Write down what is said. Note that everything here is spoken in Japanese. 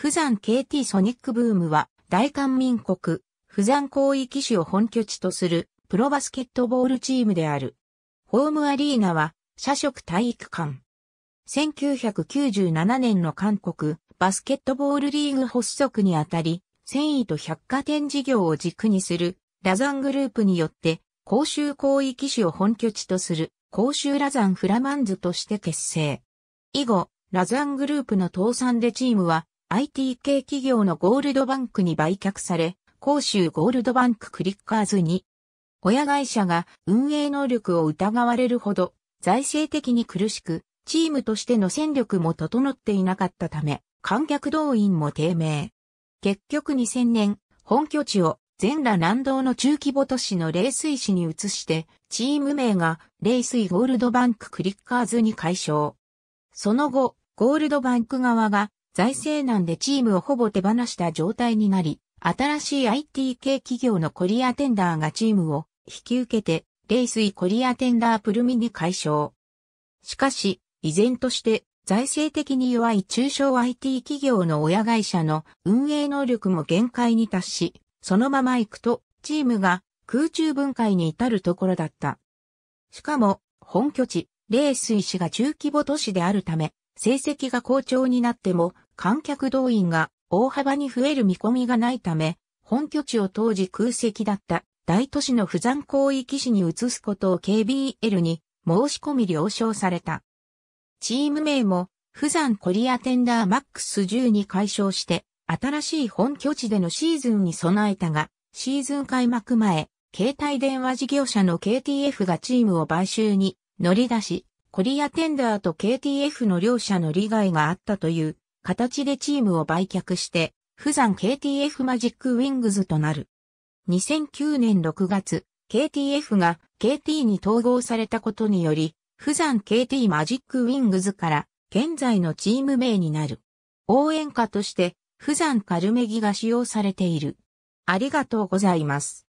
釜山 KT ソニックブームは、大韓民国、釜山広域市を本拠地とする、プロバスケットボールチームである。ホームアリーナは、社食体育館。1997年の韓国、バスケットボールリーグ発足にあたり、繊維と百貨店事業を軸にする、ラザングループによって、公衆広域市を本拠地とする、公衆ラザンフラマンズとして結成。以後、ラザングループの倒産でチームは、IT 系企業のゴールドバンクに売却され、広州ゴールドバンククリッカーズに、親会社が運営能力を疑われるほど財政的に苦しく、チームとしての戦力も整っていなかったため、観客動員も低迷。結局2000年、本拠地を全裸南道の中規模都市の冷水市に移して、チーム名が冷水ゴールドバンククリッカーズに解消。その後、ゴールドバンク側が財政難でチームをほぼ手放した状態になり、新しい IT 系企業のコリアテンダーがチームを引き受けて、レイスイコリアテンダープルミに解消。しかし、依然として財政的に弱い中小 IT 企業の親会社の運営能力も限界に達し、そのまま行くとチームが空中分解に至るところだった。しかも、本拠地、レ水スイ市が中規模都市であるため、成績が好調になっても観客動員が大幅に増える見込みがないため、本拠地を当時空席だった大都市の不山広域市に移すことを KBL に申し込み了承された。チーム名も、不山コリアテンダーマックス10に解消して、新しい本拠地でのシーズンに備えたが、シーズン開幕前、携帯電話事業者の KTF がチームを買収に乗り出し、コリアテンダーと KTF の両者の利害があったという形でチームを売却して、富山 KTF マジックウィングズとなる。2009年6月、KTF が KT に統合されたことにより、富山 KT マジックウィングズから現在のチーム名になる。応援歌として、富山カルメギが使用されている。ありがとうございます。